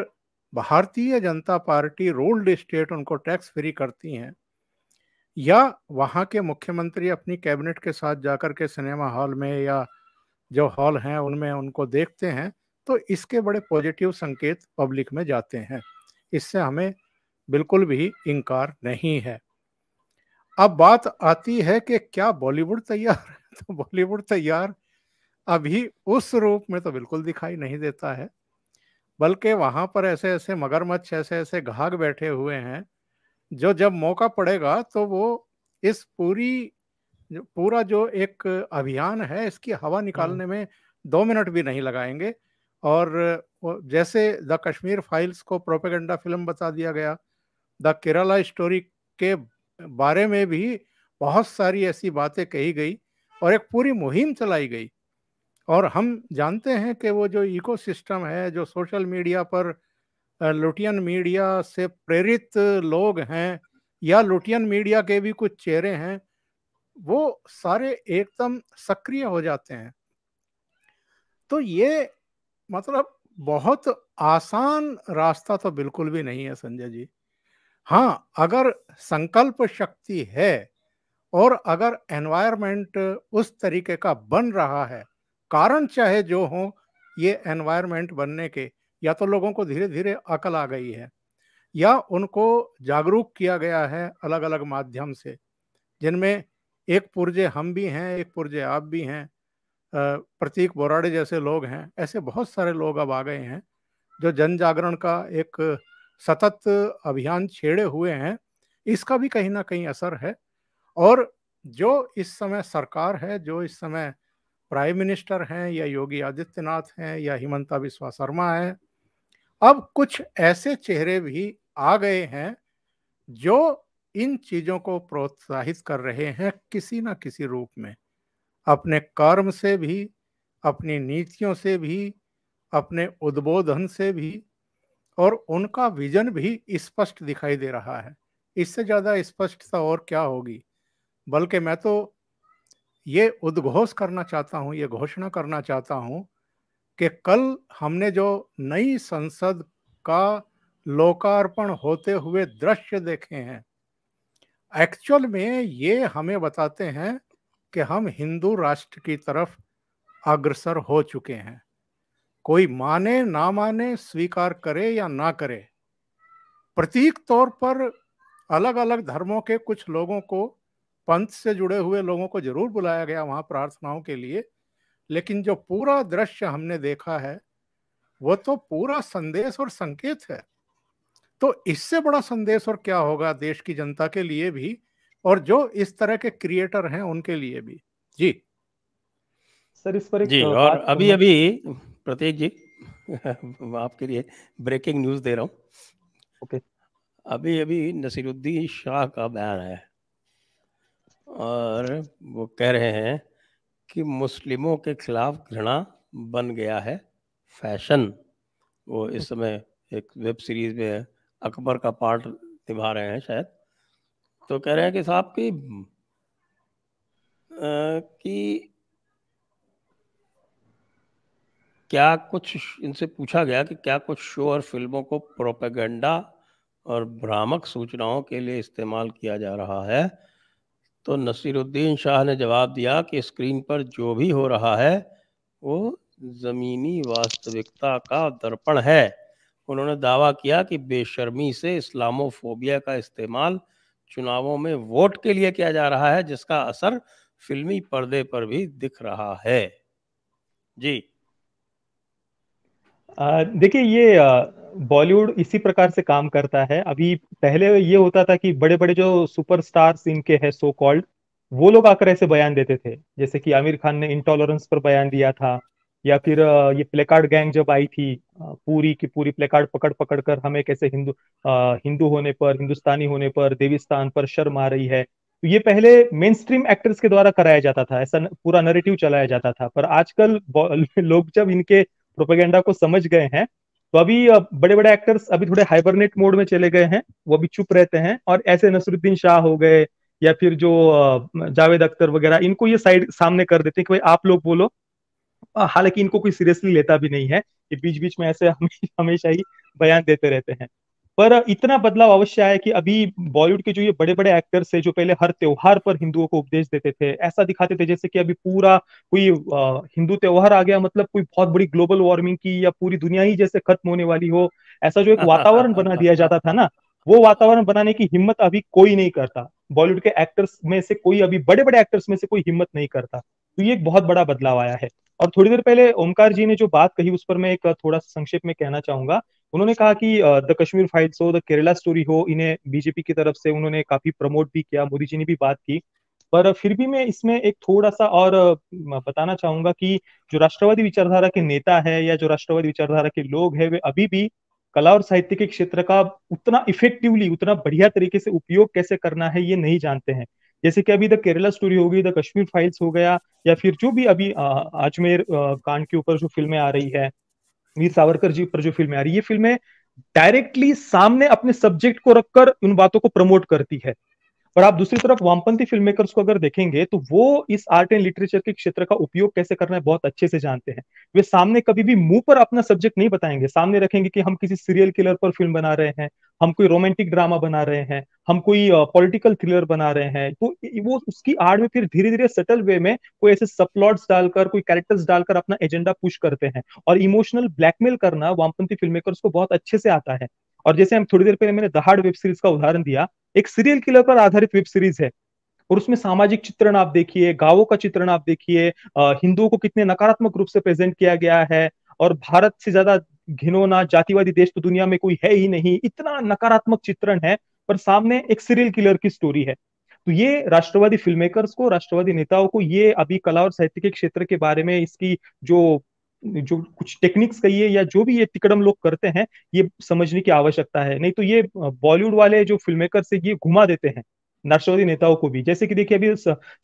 Bharatiya Janata party ruled state उनको टैक्स फ्री करती हैं या वहाँ के मुख्यमंत्री अपनी कैबिनेट के साथ जाकर के सिनेमा हॉल में या जो हॉल हैं उनमें उनको देखते हैं तो इसके बड़े पॉजिटिव संकेत पब्लिक में जाते हैं इससे हमें बिल्कुल भी इनकार नहीं है अब बात आती है कि क्या बॉलीवुड तैयार है तो बॉलीवुड तैयार अभी उस रूप में तो बिल्कुल दिखाई नहीं देता है बल्कि वहां पर ऐसे ऐसे मगरमच्छ ऐसे ऐसे घाघ बैठे हुए हैं जो जब मौका पड़ेगा तो वो इस पूरी पूरा जो एक अभियान है इसकी हवा निकालने हाँ। में दो मिनट भी नहीं लगाएंगे और जैसे द कश्मीर फाइल्स को प्रोपेगेंडा फिल्म बता दिया गया द केरला स्टोरी के बारे में भी बहुत सारी ऐसी बातें कही गई और एक पूरी मुहिम चलाई गई और हम जानते हैं कि वो जो इकोसिस्टम है जो सोशल मीडिया पर लुटियन मीडिया से प्रेरित लोग हैं या लुटियन मीडिया के भी कुछ चेहरे हैं वो सारे एकदम सक्रिय हो जाते हैं तो ये मतलब बहुत आसान रास्ता तो बिल्कुल भी नहीं है संजय जी हाँ अगर संकल्प शक्ति है और अगर एनवायरमेंट उस तरीके का बन रहा है कारण चाहे जो हो ये एनवायरमेंट बनने के या तो लोगों को धीरे धीरे अकल आ गई है या उनको जागरूक किया गया है अलग अलग माध्यम से जिनमें एक पुर्जे हम भी हैं एक पुर्जे आप भी हैं प्रतीक बोराड़े जैसे लोग हैं ऐसे बहुत सारे लोग अब आ गए हैं जो जन जागरण का एक सतत अभियान छेड़े हुए हैं इसका भी कहीं ना कहीं असर है और जो इस समय सरकार है जो इस समय प्राइम मिनिस्टर हैं या योगी आदित्यनाथ हैं या हिमंता बिस्वा शर्मा हैं अब कुछ ऐसे चेहरे भी आ गए हैं जो इन चीज़ों को प्रोत्साहित कर रहे हैं किसी ना किसी रूप में अपने कर्म से भी अपनी नीतियों से भी अपने उद्बोधन से भी और उनका विजन भी स्पष्ट दिखाई दे रहा है इससे ज़्यादा स्पष्टता और क्या होगी बल्कि मैं तो ये उद्घोष करना चाहता हूँ ये घोषणा करना चाहता हूँ कि कल हमने जो नई संसद का लोकार्पण होते हुए दृश्य देखे हैं एक्चुअल में ये हमें बताते हैं कि हम हिंदू राष्ट्र की तरफ अग्रसर हो चुके हैं कोई माने ना माने स्वीकार करे या ना करे प्रतीक तौर पर अलग अलग धर्मों के कुछ लोगों को पंथ से जुड़े हुए लोगों को जरूर बुलाया गया वहां प्रार्थनाओं के लिए लेकिन जो पूरा दृश्य हमने देखा है वो तो पूरा संदेश और संकेत है तो इससे बड़ा संदेश और क्या होगा देश की जनता के लिए भी और जो इस तरह के क्रिएटर हैं उनके लिए भी जी सर इस पर एक जी और तो अभी अभी प्रत्येक जी आपके लिए ब्रेकिंग न्यूज दे रहा हूँ ओके okay. अभी अभी नसीरुद्दीन शाह का बयान है और वो कह रहे हैं कि मुस्लिमों के खिलाफ घृणा बन गया है फैशन वो इस समय एक वेब सीरीज में अकबर का पार्ट निभा रहे हैं शायद तो कह रहे हैं कि साहब की कि क्या कुछ इनसे पूछा गया कि क्या कुछ शो और फिल्मों को प्रोपेगेंडा और भ्रामक सूचनाओं के लिए इस्तेमाल किया जा रहा है तो नसीरुद्दीन शाह ने जवाब दिया कि स्क्रीन पर जो भी हो रहा है वो ज़मीनी वास्तविकता का दर्पण है उन्होंने दावा किया कि बेशर्मी से इस्लामोफोबिया का इस्तेमाल चुनावों में वोट के लिए किया जा रहा है जिसका असर फिल्मी पर्दे पर भी दिख रहा है जी देखिए ये बॉलीवुड इसी प्रकार से काम करता है अभी पहले ये होता था कि बड़े बड़े जो स्टार्स इनके है सो कॉल्ड वो लोग आकर ऐसे बयान देते थे जैसे कि आमिर खान ने इंटॉलरेंस पर बयान दिया था या फिर ये प्लेकार्ड गैंग जब आई थी पूरी की पूरी प्लेकार्ड पकड़ पकड़ कर हमें कैसे हिंदू हिंदू होने पर हिंदुस्तानी होने पर देविस्तान पर शर्म आ रही है तो ये पहले मेन स्ट्रीम एक्टर्स के द्वारा कराया जाता था ऐसा पूरा नरेटिव चलाया जाता था पर आजकल लोग जब इनके प्रोपेगेंडा को समझ गए हैं तो अभी बड़े बड़े एक्टर्स अभी थोड़े हाइबरनेट मोड में चले गए हैं वो अभी चुप रहते हैं और ऐसे नसरुद्दीन शाह हो गए या फिर जो जावेद अख्तर वगैरह इनको ये साइड सामने कर देते हैं कि भाई आप लोग बोलो हालांकि इनको कोई सीरियसली लेता भी नहीं है ये बीच बीच में ऐसे हमेशा ही बयान देते रहते हैं पर इतना बदलाव अवश्य आया कि अभी बॉलीवुड के जो ये बड़े बड़े एक्टर्स है जो पहले हर त्योहार पर हिंदुओं को उपदेश देते थे ऐसा दिखाते थे जैसे कि अभी पूरा कोई हिंदू त्योहार आ गया मतलब कोई बहुत बड़ी ग्लोबल वार्मिंग की या पूरी दुनिया ही जैसे खत्म होने वाली हो ऐसा जो एक वातावरण बना दिया जाता था ना वो वातावरण बनाने की हिम्मत अभी कोई नहीं करता बॉलीवुड के एक्टर्स में से कोई अभी बड़े बड़े एक्टर्स में से कोई हिम्मत नहीं करता तो ये एक बहुत बड़ा बदलाव आया है और थोड़ी देर पहले ओमकार जी ने जो बात कही उस पर मैं एक थोड़ा सा संक्षेप में कहना चाहूंगा उन्होंने कहा कि द कश्मीर फाइल्स हो द केरला स्टोरी हो इन्हें बीजेपी की तरफ से उन्होंने काफी प्रमोट भी किया मोदी जी ने भी बात की पर फिर भी मैं इसमें एक थोड़ा सा और बताना चाहूंगा कि जो राष्ट्रवादी विचारधारा के नेता है या जो राष्ट्रवादी विचारधारा के लोग हैं वे अभी भी कला और साहित्य के क्षेत्र का उतना इफेक्टिवली उतना बढ़िया तरीके से उपयोग कैसे करना है ये नहीं जानते हैं जैसे कि अभी द केरला स्टोरी हो गई द कश्मीर फाइल्स हो गया या फिर जो भी अभी अजमेर कांड के ऊपर जो फिल्में आ रही है वीर सावरकर जी पर जो फिल्में आ रही ये फिल्में डायरेक्टली सामने अपने सब्जेक्ट को रखकर उन बातों को प्रमोट करती है और आप दूसरी तरफ वामपंथी फिल्म मेकर्स को अगर देखेंगे तो वो इस आर्ट एंड लिटरेचर के क्षेत्र का उपयोग कैसे करना है बहुत अच्छे से जानते हैं वे सामने कभी भी मुंह पर अपना सब्जेक्ट नहीं बताएंगे सामने रखेंगे कि हम किसी सीरियल किलर पर फिल्म बना रहे हैं हम कोई रोमांटिक ड्रामा बना रहे हैं हम कोई पॉलिटिकल थ्रिलर बना रहे हैं तो वो उसकी आड़ में फिर धीरे धीरे सटल वे में कोई ऐसे सबप्लॉट्स डालकर कोई कैरेक्टर्स डालकर अपना एजेंडा पुश करते हैं और इमोशनल ब्लैकमेल करना वामपंथी फिल्म मेकर्स को बहुत अच्छे से आता है और जैसे हम थोड़ी देर पहले मैंने दहाड़ वेब सीरीज का उदाहरण दिया एक सीरियल किलर पर आधारित वेब सीरीज है और उसमें सामाजिक चित्रण आप देखिए गांवों का चित्रण आप देखिए हिंदुओं को कितने नकारात्मक रूप से प्रेजेंट किया गया है और भारत से ज्यादा घिनोना जातिवादी देश तो दुनिया में कोई है ही नहीं इतना नकारात्मक चित्रण है पर सामने एक सीरियल किलर की स्टोरी है तो ये राष्ट्रवादी फिल्म मेकर्स को राष्ट्रवादी नेताओं को ये अभी कला और साहित्य के क्षेत्र के बारे में इसकी जो जो कुछ टेक्निक्स कहिए या जो भी ये तिकड़म लोग करते हैं ये समझने की आवश्यकता है नहीं तो ये बॉलीवुड वाले जो फिल्म मेकर्स है ये घुमा देते हैं राष्ट्रवादी नेताओं को भी जैसे कि देखिए अभी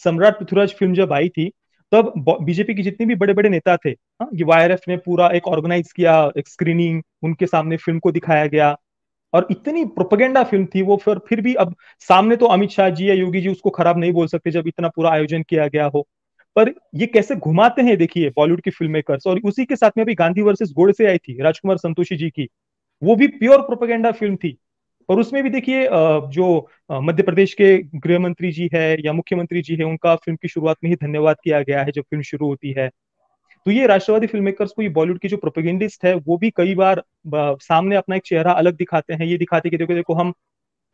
सम्राट पृथ्वीराज फिल्म जब आई थी तब बीजेपी के जितने भी बड़े बड़े नेता थे हाँ, ये वाई ने पूरा एक ऑर्गेनाइज किया एक स्क्रीनिंग उनके सामने फिल्म को दिखाया गया और इतनी प्रोपेगेंडा फिल्म थी वो फिर फिर भी अब सामने तो अमित शाह जी या योगी जी उसको खराब नहीं बोल सकते जब इतना पूरा आयोजन किया गया हो पर ये कैसे घुमाते हैं देखिए बॉलीवुड की फिल्म मेकर्स और उसी के साथ में अभी गांधी वर्सेस से आई थी राजकुमार संतोषी जी की वो भी प्योर प्रोपेगेंडा फिल्म थी और उसमें भी देखिए जो मध्य प्रदेश के गृह मंत्री जी है या मुख्यमंत्री जी है उनका फिल्म की शुरुआत में ही धन्यवाद किया गया है जब फिल्म शुरू होती है तो ये राष्ट्रवादी फिल्म मेकर्स को ये बॉलीवुड की जो प्रोपेगेंडिस्ट है वो भी कई बार सामने अपना एक चेहरा अलग दिखाते हैं ये दिखाते कि देखो देखो हम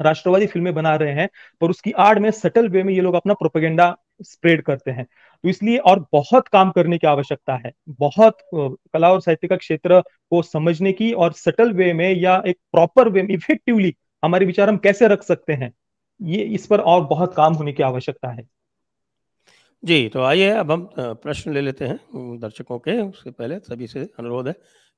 राष्ट्रवादी फिल्में बना रहे हैं पर उसकी आड़ में सटल वे में ये लोग अपना प्रोपेगेंडा स्प्रेड करते हैं तो इसलिए और बहुत काम करने की आवश्यकता है बहुत कला और साहित्य का क्षेत्र को समझने की और सटल वे में या एक प्रॉपर वे में इफेक्टिवली हमारे विचार हम कैसे रख सकते हैं ये इस पर और बहुत काम होने की आवश्यकता है जी तो आइए अब हम प्रश्न ले लेते हैं दर्शकों के उससे पहले सभी से अनुरोध है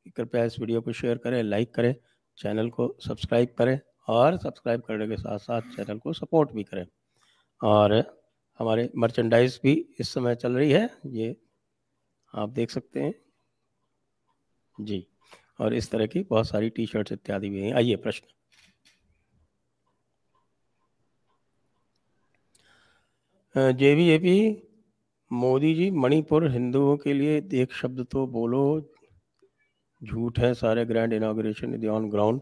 कि कृपया इस वीडियो को शेयर करें लाइक करें चैनल को सब्सक्राइब करें और सब्सक्राइब करने के साथ साथ चैनल को सपोर्ट भी करें और हमारे मर्चेंडाइज भी इस समय चल रही है ये आप देख सकते हैं जी और इस तरह की बहुत सारी टी शर्ट्स इत्यादि भी हैं आइए प्रश्न पी मोदी जी मणिपुर हिंदुओं के लिए एक शब्द तो बोलो झूठ है सारे grand inauguration on ground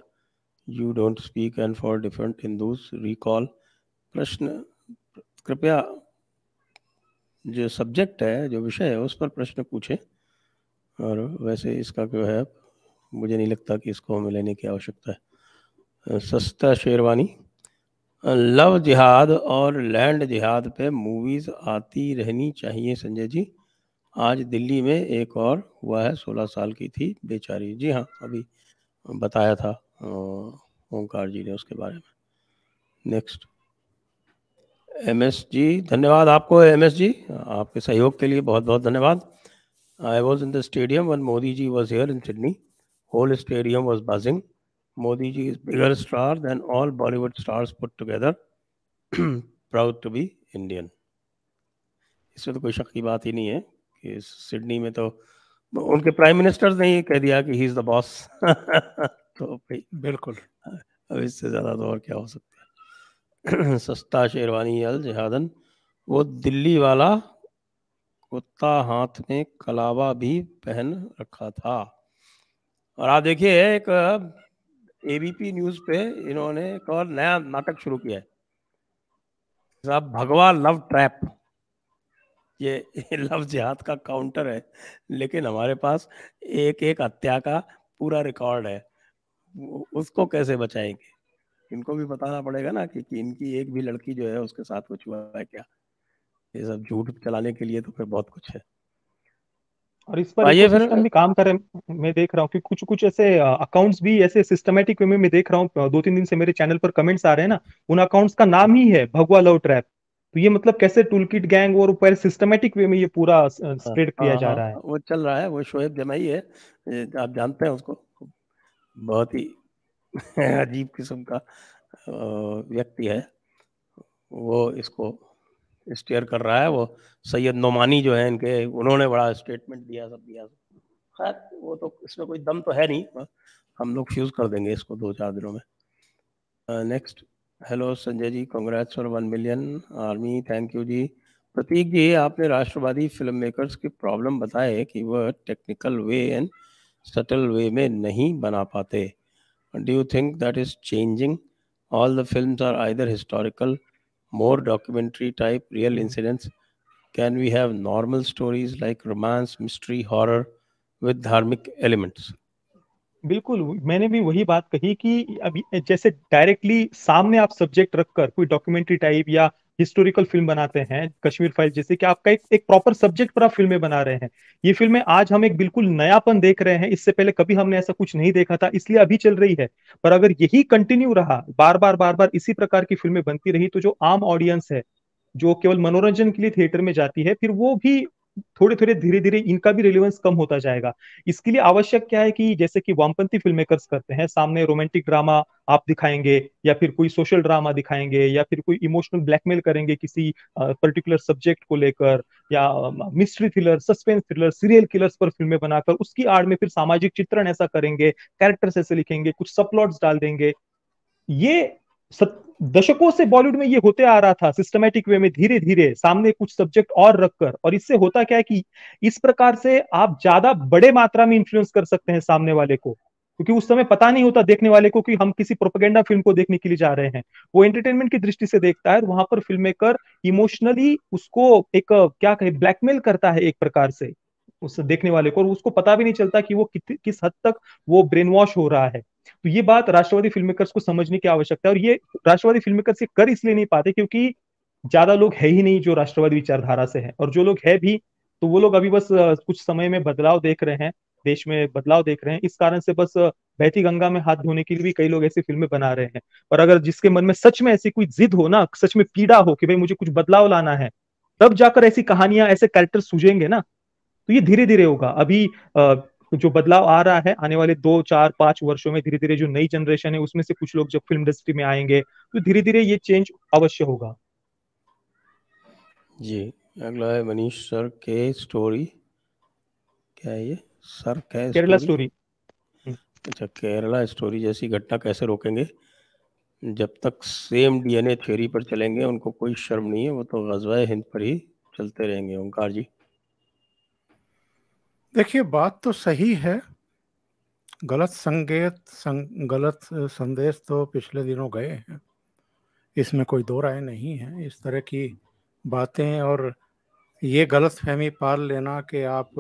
you don't speak and for different Hindus recall प्रश्न कृपया जो सब्जेक्ट है जो विषय है उस पर प्रश्न पूछें और वैसे इसका जो है मुझे नहीं लगता कि इसको हमें लेने की आवश्यकता है सस्ता शेरवानी लव जिहाद और लैंड जिहाद पे मूवीज आती रहनी चाहिए संजय जी आज दिल्ली में एक और हुआ है सोलह साल की थी बेचारी जी हाँ अभी बताया था ओंकार जी ने उसके बारे में नेक्स्ट एम एस जी धन्यवाद आपको एम एस जी आपके सहयोग के लिए बहुत बहुत धन्यवाद I was in the stadium when Modi ji was here in Sydney whole stadium was buzzing Modi ji is bigger star than all Bollywood stars put together. Proud to be Indian. इसमें तो कोई शक की बात ही नहीं है कि सिडनी में तो उनके प्राइम मिनिस्टर ने ही कह दिया कि ही इज द बॉस तो भाई बिल्कुल अब इससे ज़्यादा तो और क्या हो सकता है सस्ता शेरवानी अल जहादन वो दिल्ली वाला कुत्ता हाथ में कलावा भी पहन रखा था और आप देखिए एक एबीपी न्यूज पे इन्होंने एक और नया नाटक शुरू किया है साहब भगवा लव ट्रैप ये लव जिहाद का काउंटर है लेकिन हमारे पास एक एक हत्या का पूरा रिकॉर्ड है उसको कैसे बचाएंगे इनको भी बताना पड़ेगा ना कि, कि इनकी एक भी लड़की जो है उसके साथ कुछ हुआ है क्या ये सब झूठ चलाने के लिए तो फिर बहुत कुछ है और इस पर फिर भी काम कर रहे मैं देख रहा हूँ कि कुछ कुछ ऐसे अकाउंट्स भी ऐसे सिस्टमेटिक वे में मैं देख रहा हूँ दो तीन दिन से मेरे चैनल पर कमेंट्स आ रहे हैं ना उन अकाउंट्स का नाम ही है भगवा लव ट्रैप तो ये मतलब कैसे टूल गैंग और ऊपर सिस्टमेटिक वे में ये पूरा स्प्रेड हाँ, किया हाँ, जा हाँ, रहा है वो चल रहा है वो शोएब जमाई है आप जानते हैं उसको बहुत ही अजीब किस्म का व्यक्ति है वो इसको स्टेयर कर रहा है वो सैयद नोमानी जो है इनके उन्होंने बड़ा स्टेटमेंट दिया सब दिया खैर वो तो इसमें कोई दम तो है नहीं हम लोग फ्यूज़ कर देंगे इसको दो चार दिनों में next hello Sanjay ji congrats for one million army thank you ji Prateek ji आपने राष्ट्रवादी फिल्म मेकर्स की प्रॉब्लम बताए कि वह technical way and subtle way में नहीं बना पाते do you think that is changing all the film are either historical more documentary type real incidents? Can we have normal stories like romance, mystery, horror with dharmic elements? बिल्कुल मैंने भी वही बात कही कि अभी जैसे डायरेक्टली सामने आप सब्जेक्ट रखकर कोई डॉक्यूमेंट्री टाइप या हिस्टोरिकल फिल्म बनाते हैं कश्मीर फाइल जैसे कि आपका एक एक प्रॉपर सब्जेक्ट पर आप फिल्में बना रहे हैं ये फिल्में आज हम एक बिल्कुल नयापन देख रहे हैं इससे पहले कभी हमने ऐसा कुछ नहीं देखा था इसलिए अभी चल रही है पर अगर यही कंटिन्यू रहा बार बार बार बार इसी प्रकार की फिल्में बनती रही तो जो आम ऑडियंस है जो केवल मनोरंजन के लिए थिएटर में जाती है फिर वो भी थोड़े थोड़े धीरे धीरे इनका भी रिलेवेंस कम होता जाएगा इसके लिए आवश्यक क्या है कि जैसे कि वामपंथी फिल्म मेकर्स करते हैं सामने रोमांटिक ड्रामा आप दिखाएंगे या फिर कोई सोशल ड्रामा दिखाएंगे या फिर कोई इमोशनल ब्लैकमेल करेंगे किसी पर्टिकुलर सब्जेक्ट को लेकर या mystery thriller suspense thriller serial killers पर फिल्में बनाकर उसकी आड़ में फिर सामाजिक चित्रण ऐसा करेंगे कैरेक्टर्स ऐसे लिखेंगे कुछ सपलॉट्स डाल देंगे ये दशकों से बॉलीवुड में ये होते आ रहा था सिस्टमेटिक वे में धीरे धीरे सामने कुछ सब्जेक्ट और रखकर और इससे होता क्या है कि इस प्रकार से आप ज्यादा बड़े मात्रा में इन्फ्लुएंस कर सकते हैं सामने वाले को क्योंकि उस समय पता नहीं होता देखने वाले को कि हम किसी प्रोपेगेंडा फिल्म को देखने के लिए जा रहे हैं वो एंटरटेनमेंट की दृष्टि से देखता है वहां पर फिल्म मेकर इमोशनली उसको एक क्या कहे ब्लैकमेल करता है एक प्रकार से उस देखने वाले को और उसको पता भी नहीं चलता कि वो किस हद तक वो ब्रेन वॉश हो रहा है तो ये बात राष्ट्रवादी फिल्म मेकर्स को समझने की आवश्यकता है और ये राष्ट्रवादी फिल्म मेकर्स ये कर इसलिए नहीं पाते क्योंकि ज्यादा लोग है ही नहीं जो राष्ट्रवादी विचारधारा से है और जो लोग है भी तो वो लोग अभी बस कुछ समय में बदलाव देख रहे हैं देश में बदलाव देख रहे हैं इस कारण से बस बहती गंगा में हाथ धोने के लिए भी कई लोग ऐसी फिल्में बना रहे हैं और अगर जिसके मन में सच में ऐसी कोई जिद हो ना सच में पीड़ा हो कि भाई मुझे कुछ बदलाव लाना है तब जाकर ऐसी कहानियां ऐसे कैरेक्टर सूझेंगे ना तो ये धीरे धीरे होगा अभी तो जो बदलाव आ रहा है आने वाले दो चार पांच वर्षों में धीरे धीरे जो नई जनरेशन है उसमें से कुछ लोग जब फिल्म इंडस्ट्री में आएंगे तो धीरे धीरे ये चेंज अवश्य होगा जी अगला है मनीष सर के स्टोरी क्या है ये सर क्या केरला स्टोरी हम्म, अच्छा केरला स्टोरी जैसी घटना कैसे रोकेंगे जब तक सेम डीएनए थ्योरी पर चलेंगे उनको कोई शर्म नहीं है वो तो गजवा हिंद पर ही चलते रहेंगे ओंकार जी देखिए बात तो सही है गलत संकेत सं, गलत संदेश तो पिछले दिनों गए हैं इसमें कोई दो राय नहीं है इस तरह की बातें और ये गलत फहमी पाल लेना कि आप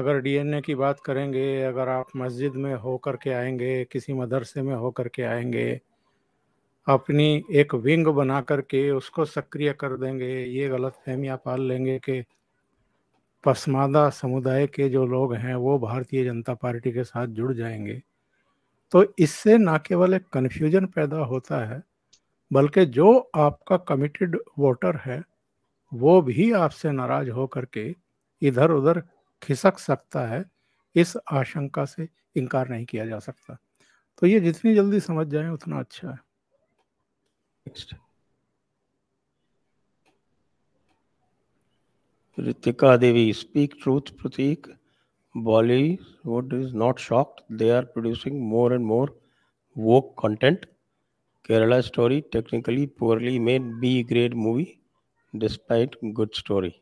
अगर डीएनए की बात करेंगे अगर आप मस्जिद में हो कर के आएंगे किसी मदरसे में हो कर के आएंगे अपनी एक विंग बना कर के उसको सक्रिय कर देंगे ये गलत फहमियाँ पाल लेंगे कि पसमादा समुदाय के जो लोग हैं वो भारतीय जनता पार्टी के साथ जुड़ जाएंगे तो इससे ना केवल एक कन्फ्यूजन पैदा होता है बल्कि जो आपका कमिटेड वोटर है वो भी आपसे नाराज हो करके इधर उधर खिसक सकता है इस आशंका से इनकार नहीं किया जा सकता तो ये जितनी जल्दी समझ जाए उतना अच्छा है Ritika Devi, speak truth, Pratik. Bollywood is not shocked. They are producing more and more woke content. Kerala story, technically poorly made B grade movie, despite good story.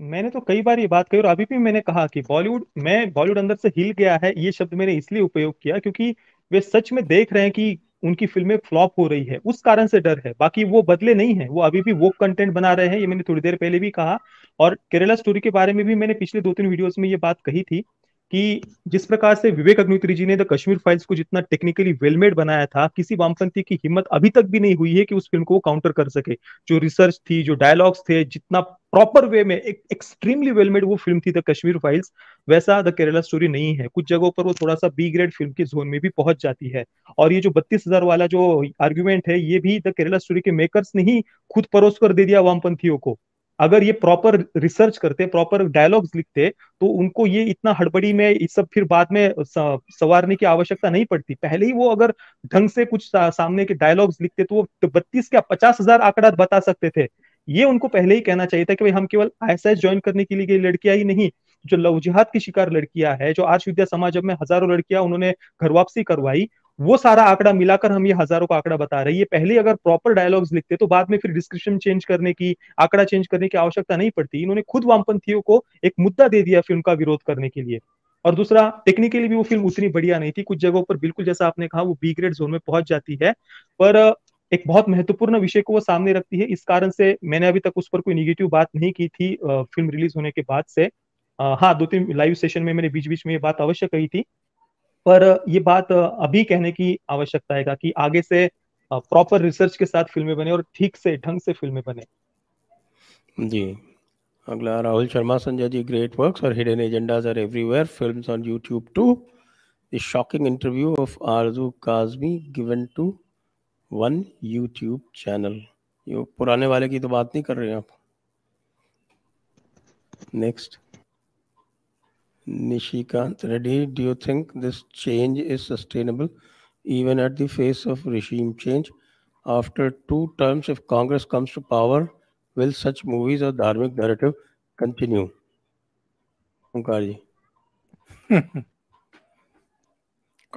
मैंने तो कई बार ये बात कही और अभी भी मैंने कहा कि बॉलीवुड मैं बॉलीवुड अंदर से हिल गया है ये शब्द मैंने इसलिए उपयोग किया क्योंकि वे सच में देख रहे हैं कि उनकी फिल्में फ्लॉप हो रही है उस कारण से डर है बाकी वो बदले नहीं है वो अभी भी वो कंटेंट बना रहे हैं ये मैंने थोड़ी देर पहले भी कहा और केरला स्टोरी के बारे में भी मैंने पिछले दो तीन वीडियोस में ये बात कही थी कि जिस प्रकार से विवेक अग्निहोत्री जी ने द कश्मीर फाइल्स को जितना टेक्निकली वेलमेड बनाया था किसी वामपंथी की हिम्मत अभी तक भी नहीं हुई है कि उस फिल्म को काउंटर कर सके जो रिसर्च थी जो डायलॉग्स थे जितना प्रॉपर वे में एक एक्सट्रीमली वेलमेड वो फिल्म थी द कश्मीर फाइल्स वैसा द केरला स्टोरी नहीं है कुछ जगहों पर वो थोड़ा सा बी ग्रेड फिल्म के जोन में भी पहुंच जाती है और ये जो बत्तीस हजार वाला जो आर्ग्यूमेंट है ये भी द केरला स्टोरी के मेकर्स ने ही खुद परोस कर दे दिया वामपंथियों को अगर ये प्रॉपर रिसर्च करते प्रॉपर डायलॉग्स लिखते तो उनको ये इतना हड़बड़ी में इस सब फिर बाद में सवारने की आवश्यकता नहीं पड़ती पहले ही वो अगर ढंग से कुछ सामने के डायलॉग्स लिखते तो वो बत्तीस का पचास हजार आंकड़ा बता सकते थे ये उनको पहले ही कहना चाहिए था कि भाई हम केवल आई ज्वाइन करने के लिए गई लड़कियां ही नहीं जो लव जिहाद की शिकार लड़कियां है जो आर्ष विद्या समाज में हजारों लड़कियां उन्होंने घर वापसी करवाई वो सारा आंकड़ा मिलाकर हम ये हजारों का आंकड़ा बता रहे हैं ये पहले अगर प्रॉपर डायलॉग्स लिखते तो बाद में फिर डिस्क्रिप्शन चेंज करने की आंकड़ा चेंज करने की आवश्यकता नहीं पड़ती इन्होंने खुद वामपंथियों को एक मुद्दा दे दिया फिल्म का विरोध करने के लिए और दूसरा टेक्निकली भी वो फिल्म उतनी बढ़िया नहीं थी कुछ जगहों पर बिल्कुल जैसा आपने कहा वो बी ग्रेड जोन में पहुंच जाती है पर एक बहुत महत्वपूर्ण विषय को वो सामने रखती है इस कारण से मैंने अभी तक उस पर कोई निगेटिव बात नहीं की थी फिल्म रिलीज होने के बाद से हाँ दो तीन लाइव सेशन में मैंने बीच बीच में ये बात अवश्य कही थी पर ये बात अभी कहने की आवश्यकता है कि आगे से प्रॉपर रिसर्च के साथ फिल्में बने और ठीक से ढंग से फिल्में बने जी अगला राहुल शर्मा संजय जी ग्रेट वर्क्स और hidden agendas are everywhere films on YouTube to the shocking interview of Arzoo Kazmi given to one YouTube channel ये पुराने वाले की तो बात नहीं कर रहे हैं आप next Nishikant Reddy, do you think this change is sustainable even at the face of regime change? After two terms, if Congress comes to power, will such movies or dharmic narrative continue? Omkar ji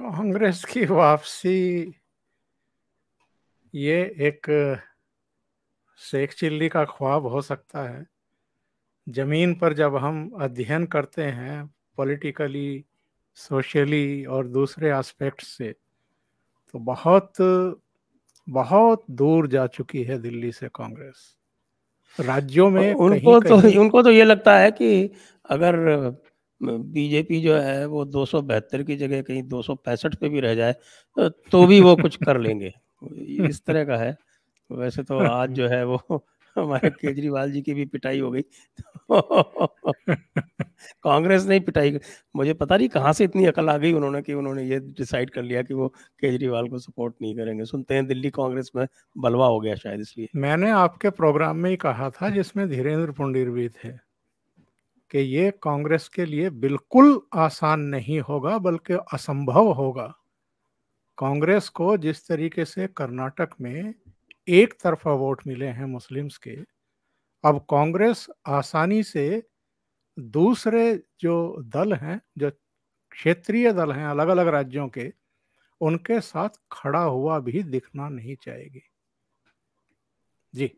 Congress की वापसी ये एक शेख चिल्ली का ख्वाब हो सकता है जमीन पर जब हम अध्ययन करते हैं पॉलिटिकली सोशली और दूसरे एस्पेक्ट से तो बहुत बहुत दूर जा चुकी है दिल्ली से कांग्रेस राज्यों में उनको कहीं, तो कहीं... उनको तो ये लगता है कि अगर बीजेपी जो है वो दो की जगह कहीं दो पे भी रह जाए तो भी वो कुछ कर लेंगे इस तरह का है वैसे तो आज जो है वो हमारे केजरीवाल जी की भी पिटाई हो गई कांग्रेस ने पिटाई मुझे पता नहीं कहाँ से इतनी अकल आ गई उन्होंने कि उन्होंने ये डिसाइड कर लिया कि वो केजरीवाल को सपोर्ट नहीं करेंगे सुनते हैं दिल्ली कांग्रेस में बलवा हो गया शायद इसलिए मैंने आपके प्रोग्राम में ही कहा था जिसमें धीरेन्द्र पुंडीर भी थे कि ये कांग्रेस के लिए बिल्कुल आसान नहीं होगा बल्कि असंभव होगा कांग्रेस को जिस तरीके से कर्नाटक में एक तरफा वोट मिले हैं मुस्लिम्स के अब कांग्रेस आसानी से दूसरे जो दल हैं जो क्षेत्रीय दल हैं अलग अलग राज्यों के उनके साथ खड़ा हुआ भी दिखना नहीं चाहेगी जी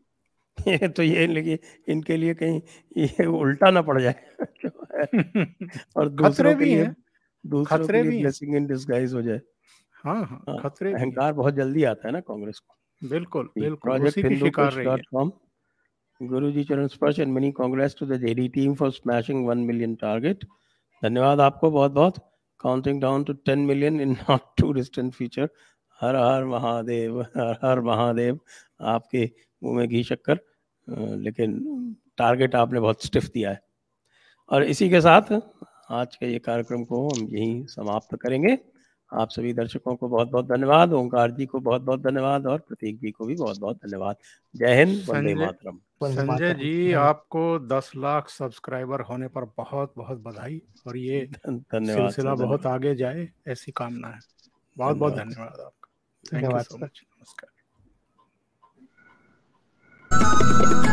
ये तो ये लगे इनके लिए कहीं ये उल्टा ना पड़ जाए और खतरे भी हैं खतरे भी हो जाए हाँ हाँ, हाँ खतरे अहंकार बहुत जल्दी आता है ना कांग्रेस को बिल्कुल बिल्कुल उसी की शिकार रही है गुरुजी चरण स्पर्श and many congrats to the JD team for smashing one million target धन्यवाद आपको बहुत बहुत counting down to ten million in not too distant future हर हर महादेव हर हर महादेव आपके मुंह में घी शक्कर लेकिन टारगेट आपने बहुत स्टिफ दिया है और इसी के साथ आज के ये कार्यक्रम को हम यहीं समाप्त करेंगे आप सभी दर्शकों को बहुत बहुत धन्यवाद ओंकार जी को बहुत बहुत धन्यवाद और प्रतीक जी को भी बहुत बहुत धन्यवाद जय हिंद वंदे मातरम संजय जी आपको दस लाख सब्सक्राइबर होने पर बहुत बहुत बधाई और ये सिलसिला बहुत आगे जाए ऐसी कामना है बहुत बहुत धन्यवाद आपका थैंक यू सो मच नमस्कार